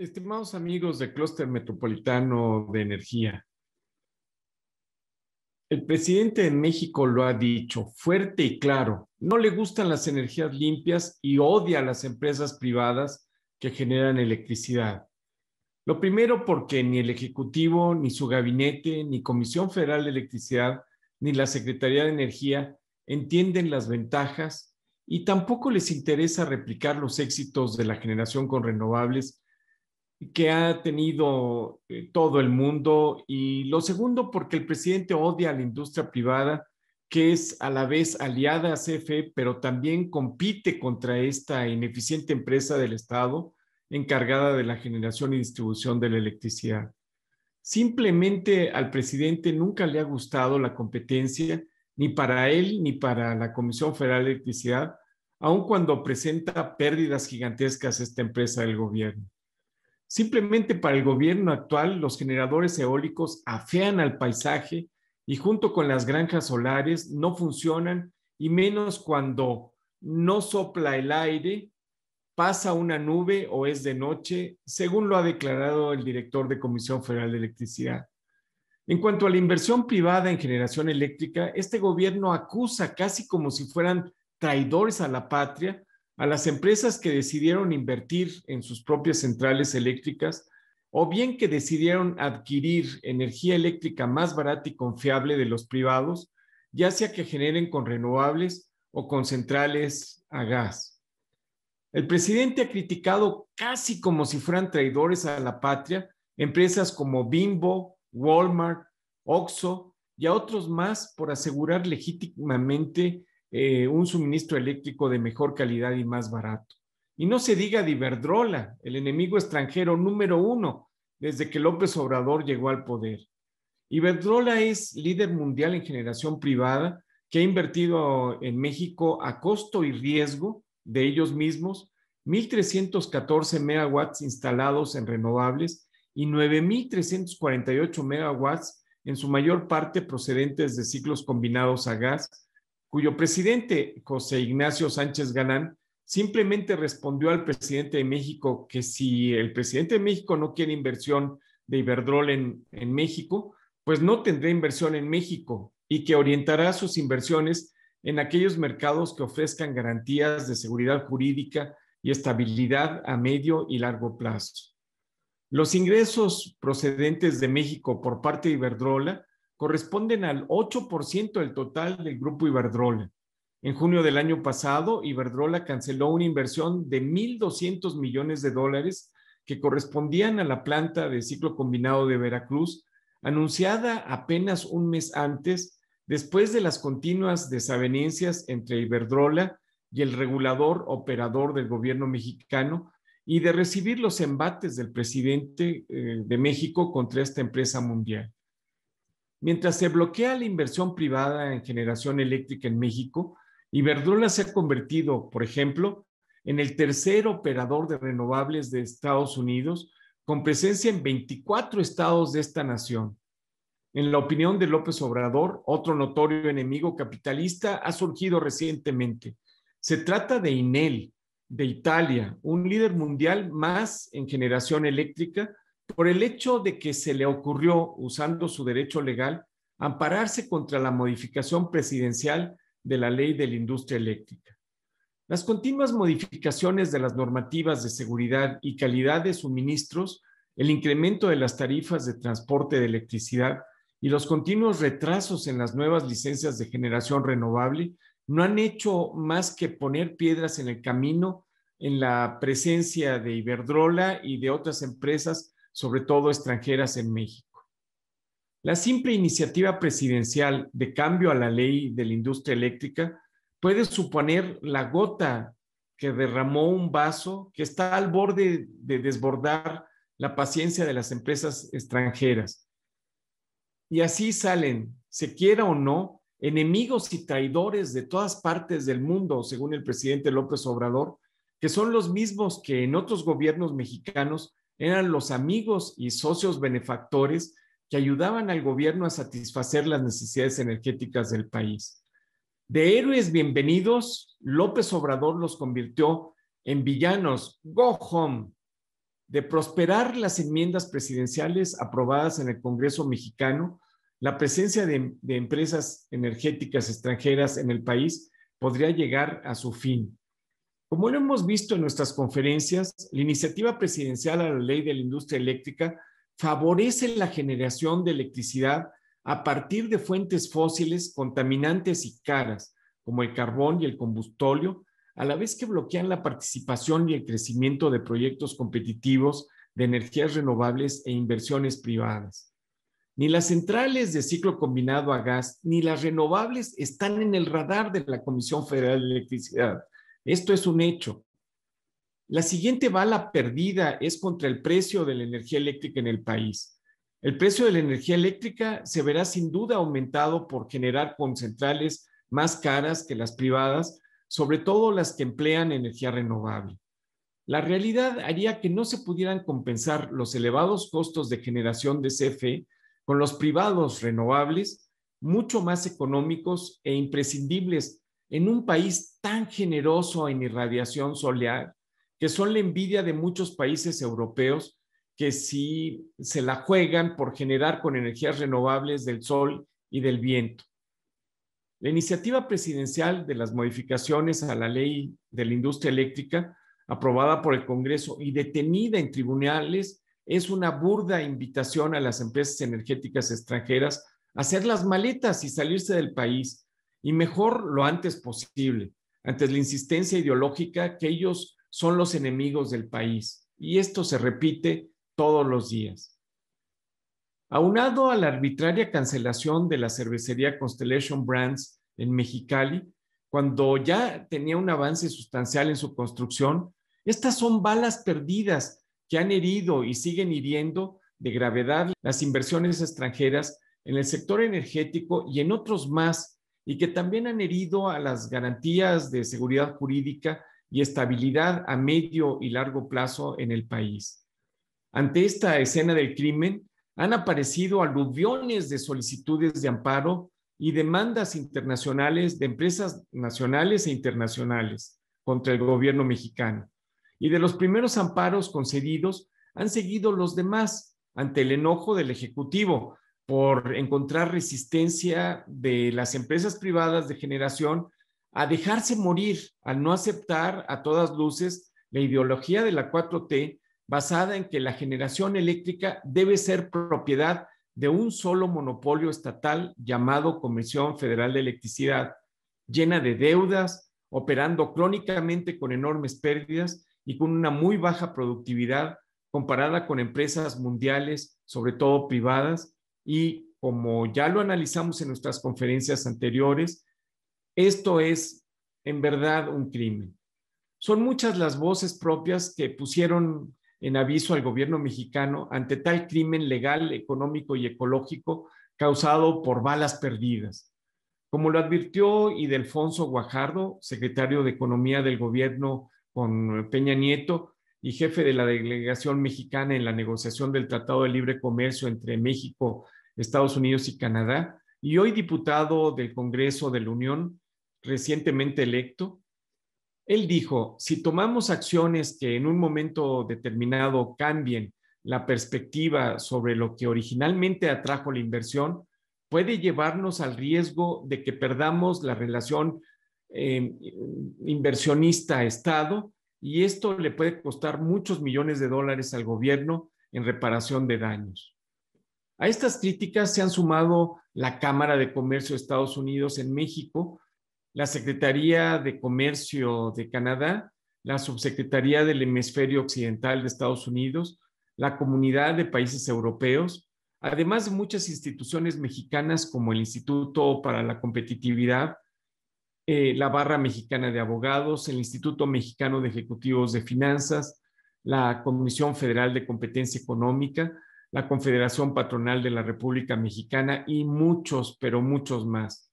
Estimados amigos del Clúster Metropolitano de Energía, el presidente de México lo ha dicho fuerte y claro, no le gustan las energías limpias y odia a las empresas privadas que generan electricidad. Lo primero porque ni el Ejecutivo, ni su gabinete, ni Comisión Federal de Electricidad, ni la Secretaría de Energía entienden las ventajas y tampoco les interesa replicar los éxitos de la generación con renovables que ha tenido eh, todo el mundo y lo segundo porque el presidente odia a la industria privada que es a la vez aliada a CFE, pero también compite contra esta ineficiente empresa del Estado encargada de la generación y distribución de la electricidad. Simplemente al presidente nunca le ha gustado la competencia, ni para él ni para la Comisión Federal de Electricidad, aun cuando presenta pérdidas gigantescas esta empresa del gobierno. Simplemente para el gobierno actual, los generadores eólicos afean al paisaje y junto con las granjas solares no funcionan y menos cuando no sopla el aire, pasa una nube o es de noche, según lo ha declarado el director de Comisión Federal de Electricidad. En cuanto a la inversión privada en generación eléctrica, este gobierno acusa casi como si fueran traidores a la patria a las empresas que decidieron invertir en sus propias centrales eléctricas o bien que decidieron adquirir energía eléctrica más barata y confiable de los privados, ya sea que generen con renovables o con centrales a gas. El presidente ha criticado casi como si fueran traidores a la patria empresas como Bimbo, Walmart, Oxo y a otros más por asegurar legítimamente eh, un suministro eléctrico de mejor calidad y más barato. Y no se diga de Iberdrola, el enemigo extranjero número uno desde que López Obrador llegó al poder. Iberdrola es líder mundial en generación privada que ha invertido en México a costo y riesgo de ellos mismos 1.314 megawatts instalados en renovables y 9.348 megawatts en su mayor parte procedentes de ciclos combinados a gas cuyo presidente José Ignacio Sánchez Galán simplemente respondió al presidente de México que si el presidente de México no quiere inversión de Iberdrola en, en México, pues no tendrá inversión en México y que orientará sus inversiones en aquellos mercados que ofrezcan garantías de seguridad jurídica y estabilidad a medio y largo plazo. Los ingresos procedentes de México por parte de Iberdrola corresponden al 8% del total del grupo Iberdrola. En junio del año pasado, Iberdrola canceló una inversión de 1.200 millones de dólares que correspondían a la planta de ciclo combinado de Veracruz, anunciada apenas un mes antes, después de las continuas desavenencias entre Iberdrola y el regulador operador del gobierno mexicano y de recibir los embates del presidente eh, de México contra esta empresa mundial. Mientras se bloquea la inversión privada en generación eléctrica en México, Iberdrola se ha convertido, por ejemplo, en el tercer operador de renovables de Estados Unidos, con presencia en 24 estados de esta nación. En la opinión de López Obrador, otro notorio enemigo capitalista ha surgido recientemente. Se trata de Inel, de Italia, un líder mundial más en generación eléctrica, por el hecho de que se le ocurrió, usando su derecho legal, ampararse contra la modificación presidencial de la ley de la industria eléctrica. Las continuas modificaciones de las normativas de seguridad y calidad de suministros, el incremento de las tarifas de transporte de electricidad y los continuos retrasos en las nuevas licencias de generación renovable no han hecho más que poner piedras en el camino en la presencia de Iberdrola y de otras empresas sobre todo extranjeras en México. La simple iniciativa presidencial de cambio a la ley de la industria eléctrica puede suponer la gota que derramó un vaso que está al borde de desbordar la paciencia de las empresas extranjeras. Y así salen, se quiera o no, enemigos y traidores de todas partes del mundo, según el presidente López Obrador, que son los mismos que en otros gobiernos mexicanos eran los amigos y socios benefactores que ayudaban al gobierno a satisfacer las necesidades energéticas del país. De héroes bienvenidos, López Obrador los convirtió en villanos. Go home. De prosperar las enmiendas presidenciales aprobadas en el Congreso mexicano, la presencia de, de empresas energéticas extranjeras en el país podría llegar a su fin. Como lo hemos visto en nuestras conferencias, la iniciativa presidencial a la ley de la industria eléctrica favorece la generación de electricidad a partir de fuentes fósiles contaminantes y caras, como el carbón y el combustóleo, a la vez que bloquean la participación y el crecimiento de proyectos competitivos de energías renovables e inversiones privadas. Ni las centrales de ciclo combinado a gas ni las renovables están en el radar de la Comisión Federal de Electricidad esto es un hecho. La siguiente bala perdida es contra el precio de la energía eléctrica en el país. El precio de la energía eléctrica se verá sin duda aumentado por generar con centrales más caras que las privadas, sobre todo las que emplean energía renovable. La realidad haría que no se pudieran compensar los elevados costos de generación de CFE con los privados renovables, mucho más económicos e imprescindibles en un país tan generoso en irradiación solar, que son la envidia de muchos países europeos que sí se la juegan por generar con energías renovables del sol y del viento. La iniciativa presidencial de las modificaciones a la ley de la industria eléctrica, aprobada por el Congreso y detenida en tribunales, es una burda invitación a las empresas energéticas extranjeras a hacer las maletas y salirse del país, y mejor lo antes posible, antes la insistencia ideológica que ellos son los enemigos del país. Y esto se repite todos los días. Aunado a la arbitraria cancelación de la cervecería Constellation Brands en Mexicali, cuando ya tenía un avance sustancial en su construcción, estas son balas perdidas que han herido y siguen hiriendo de gravedad las inversiones extranjeras en el sector energético y en otros más y que también han herido a las garantías de seguridad jurídica y estabilidad a medio y largo plazo en el país. Ante esta escena del crimen, han aparecido aluviones de solicitudes de amparo y demandas internacionales de empresas nacionales e internacionales contra el gobierno mexicano. Y de los primeros amparos concedidos han seguido los demás ante el enojo del Ejecutivo, por encontrar resistencia de las empresas privadas de generación a dejarse morir al no aceptar a todas luces la ideología de la 4T basada en que la generación eléctrica debe ser propiedad de un solo monopolio estatal llamado Comisión Federal de Electricidad, llena de deudas, operando crónicamente con enormes pérdidas y con una muy baja productividad comparada con empresas mundiales, sobre todo privadas, y como ya lo analizamos en nuestras conferencias anteriores, esto es en verdad un crimen. Son muchas las voces propias que pusieron en aviso al gobierno mexicano ante tal crimen legal, económico y ecológico causado por balas perdidas. Como lo advirtió Idelfonso Guajardo, secretario de Economía del gobierno con Peña Nieto, y jefe de la delegación mexicana en la negociación del Tratado de Libre Comercio entre México, Estados Unidos y Canadá, y hoy diputado del Congreso de la Unión, recientemente electo. Él dijo, si tomamos acciones que en un momento determinado cambien la perspectiva sobre lo que originalmente atrajo la inversión, puede llevarnos al riesgo de que perdamos la relación eh, inversionista-Estado y esto le puede costar muchos millones de dólares al gobierno en reparación de daños. A estas críticas se han sumado la Cámara de Comercio de Estados Unidos en México, la Secretaría de Comercio de Canadá, la Subsecretaría del Hemisferio Occidental de Estados Unidos, la Comunidad de Países Europeos, además de muchas instituciones mexicanas como el Instituto para la Competitividad, eh, la Barra Mexicana de Abogados, el Instituto Mexicano de Ejecutivos de Finanzas, la Comisión Federal de Competencia Económica, la Confederación Patronal de la República Mexicana y muchos, pero muchos más.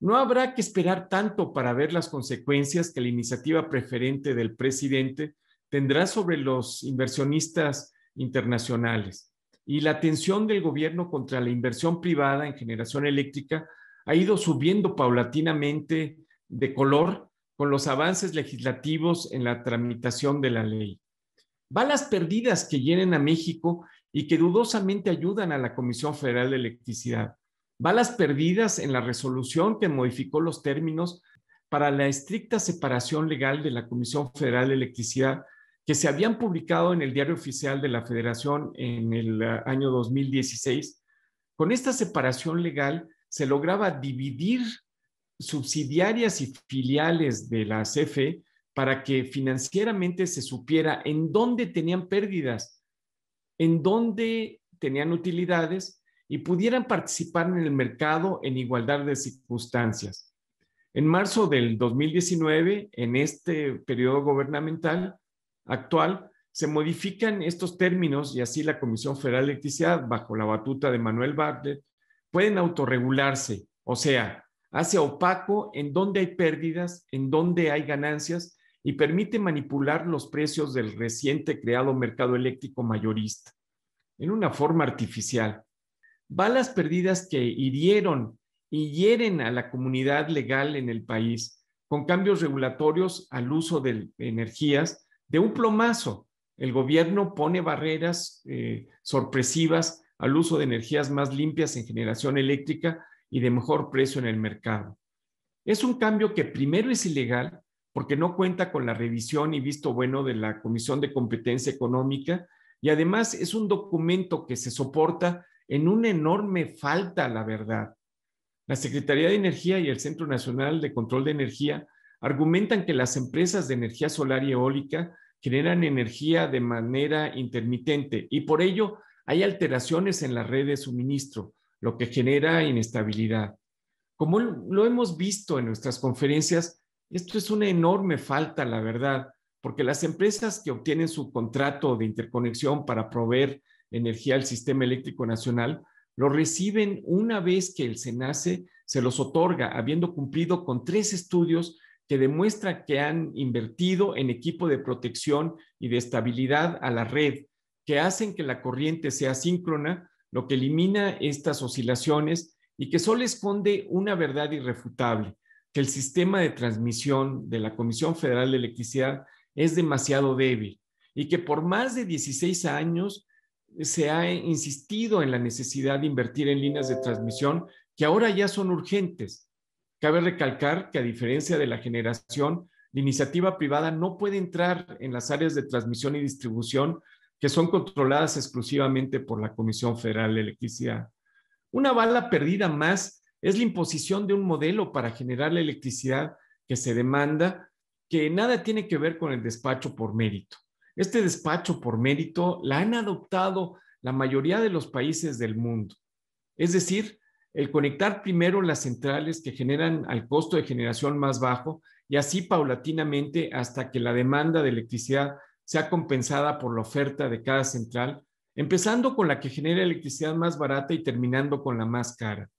No habrá que esperar tanto para ver las consecuencias que la iniciativa preferente del presidente tendrá sobre los inversionistas internacionales. Y la atención del gobierno contra la inversión privada en generación eléctrica ha ido subiendo paulatinamente de color con los avances legislativos en la tramitación de la ley. Balas perdidas que llenen a México y que dudosamente ayudan a la Comisión Federal de Electricidad. Balas perdidas en la resolución que modificó los términos para la estricta separación legal de la Comisión Federal de Electricidad que se habían publicado en el Diario Oficial de la Federación en el eh, año 2016. Con esta separación legal se lograba dividir subsidiarias y filiales de la CFE para que financieramente se supiera en dónde tenían pérdidas, en dónde tenían utilidades y pudieran participar en el mercado en igualdad de circunstancias. En marzo del 2019, en este periodo gubernamental actual, se modifican estos términos y así la Comisión Federal de Electricidad, bajo la batuta de Manuel Bartlett, pueden autorregularse, o sea, hace opaco en dónde hay pérdidas, en dónde hay ganancias y permite manipular los precios del reciente creado mercado eléctrico mayorista en una forma artificial. Balas perdidas que hirieron y hieren a la comunidad legal en el país con cambios regulatorios al uso de energías de un plomazo. El gobierno pone barreras eh, sorpresivas al uso de energías más limpias en generación eléctrica y de mejor precio en el mercado. Es un cambio que primero es ilegal porque no cuenta con la revisión y visto bueno de la Comisión de Competencia Económica y además es un documento que se soporta en una enorme falta la verdad. La Secretaría de Energía y el Centro Nacional de Control de Energía argumentan que las empresas de energía solar y eólica generan energía de manera intermitente y por ello hay alteraciones en la red de suministro, lo que genera inestabilidad. Como lo hemos visto en nuestras conferencias, esto es una enorme falta, la verdad, porque las empresas que obtienen su contrato de interconexión para proveer energía al sistema eléctrico nacional, lo reciben una vez que el SENACE se los otorga, habiendo cumplido con tres estudios que demuestran que han invertido en equipo de protección y de estabilidad a la red, que hacen que la corriente sea síncrona, lo que elimina estas oscilaciones y que solo esconde una verdad irrefutable, que el sistema de transmisión de la Comisión Federal de Electricidad es demasiado débil y que por más de 16 años se ha insistido en la necesidad de invertir en líneas de transmisión que ahora ya son urgentes. Cabe recalcar que a diferencia de la generación, la iniciativa privada no puede entrar en las áreas de transmisión y distribución que son controladas exclusivamente por la Comisión Federal de Electricidad. Una bala perdida más es la imposición de un modelo para generar la electricidad que se demanda, que nada tiene que ver con el despacho por mérito. Este despacho por mérito la han adoptado la mayoría de los países del mundo. Es decir, el conectar primero las centrales que generan al costo de generación más bajo y así paulatinamente hasta que la demanda de electricidad sea compensada por la oferta de cada central, empezando con la que genera electricidad más barata y terminando con la más cara.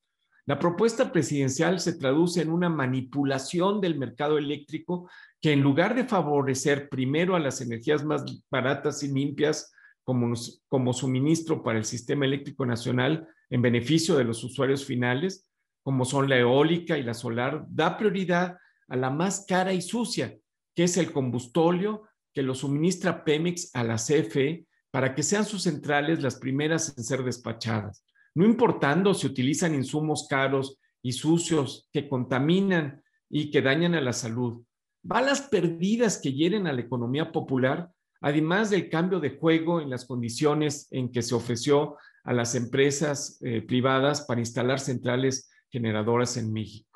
La propuesta presidencial se traduce en una manipulación del mercado eléctrico que en lugar de favorecer primero a las energías más baratas y limpias como, como suministro para el sistema eléctrico nacional en beneficio de los usuarios finales, como son la eólica y la solar, da prioridad a la más cara y sucia, que es el combustóleo que lo suministra Pemex a la CFE para que sean sus centrales las primeras en ser despachadas, no importando si utilizan insumos caros y sucios que contaminan y que dañan a la salud. las perdidas que hieren a la economía popular, además del cambio de juego en las condiciones en que se ofreció a las empresas eh, privadas para instalar centrales generadoras en México.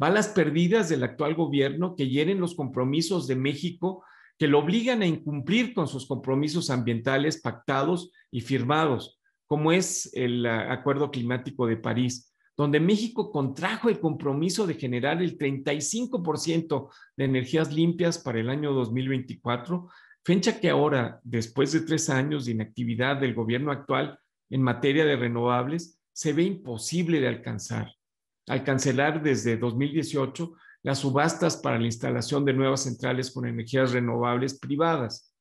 las perdidas del actual gobierno que hieren los compromisos de México que lo obligan a incumplir con sus compromisos ambientales pactados y firmados, como es el ah, Acuerdo Climático de París, donde México contrajo el compromiso de generar el 35% de energías limpias para el año 2024, fecha que ahora, después de tres años de inactividad del gobierno actual en materia de renovables, se ve imposible de alcanzar. Al cancelar desde 2018 las subastas para la instalación de nuevas centrales con energías renovables privadas.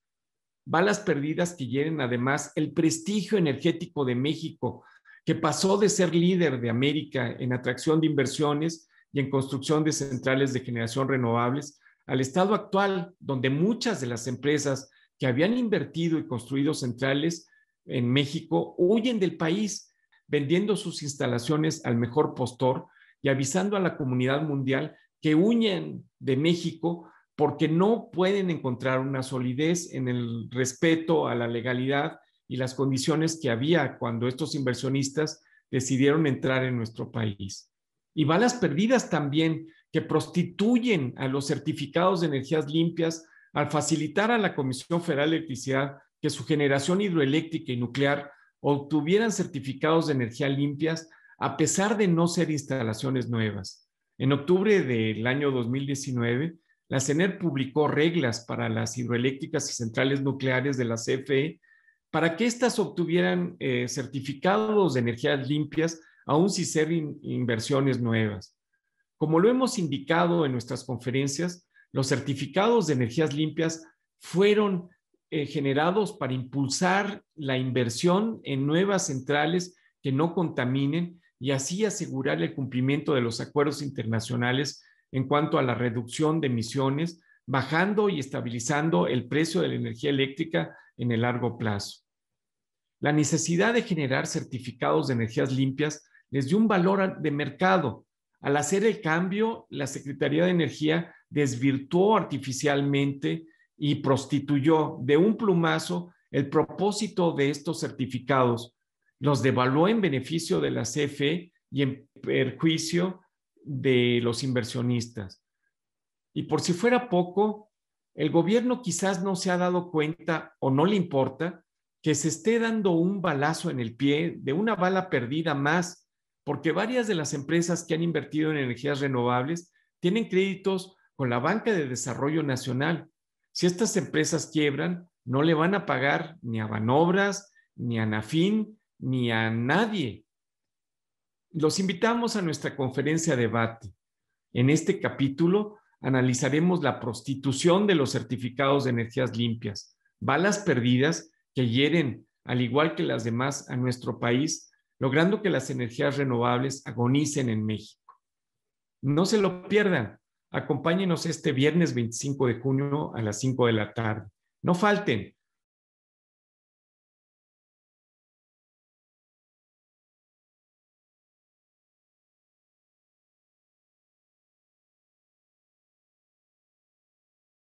Balas perdidas que hieren además el prestigio energético de México, que pasó de ser líder de América en atracción de inversiones y en construcción de centrales de generación renovables, al estado actual, donde muchas de las empresas que habían invertido y construido centrales en México huyen del país, vendiendo sus instalaciones al mejor postor y avisando a la comunidad mundial que huyen de México porque no pueden encontrar una solidez en el respeto a la legalidad y las condiciones que había cuando estos inversionistas decidieron entrar en nuestro país. Y balas perdidas también que prostituyen a los certificados de energías limpias al facilitar a la Comisión Federal de Electricidad que su generación hidroeléctrica y nuclear obtuvieran certificados de energía limpias a pesar de no ser instalaciones nuevas. En octubre del año 2019, la CENER publicó reglas para las hidroeléctricas y centrales nucleares de la CFE para que éstas obtuvieran eh, certificados de energías limpias, aun si ser inversiones nuevas. Como lo hemos indicado en nuestras conferencias, los certificados de energías limpias fueron eh, generados para impulsar la inversión en nuevas centrales que no contaminen y así asegurar el cumplimiento de los acuerdos internacionales en cuanto a la reducción de emisiones, bajando y estabilizando el precio de la energía eléctrica en el largo plazo. La necesidad de generar certificados de energías limpias les dio un valor de mercado. Al hacer el cambio, la Secretaría de Energía desvirtuó artificialmente y prostituyó de un plumazo el propósito de estos certificados, los devaluó en beneficio de la CFE y en perjuicio de los inversionistas. Y por si fuera poco, el gobierno quizás no se ha dado cuenta o no le importa que se esté dando un balazo en el pie de una bala perdida más, porque varias de las empresas que han invertido en energías renovables tienen créditos con la Banca de Desarrollo Nacional. Si estas empresas quiebran, no le van a pagar ni a Banobras, ni a Nafin, ni a nadie. Los invitamos a nuestra conferencia debate. En este capítulo analizaremos la prostitución de los certificados de energías limpias, balas perdidas que hieren, al igual que las demás, a nuestro país, logrando que las energías renovables agonicen en México. No se lo pierdan. Acompáñenos este viernes 25 de junio a las 5 de la tarde. No falten.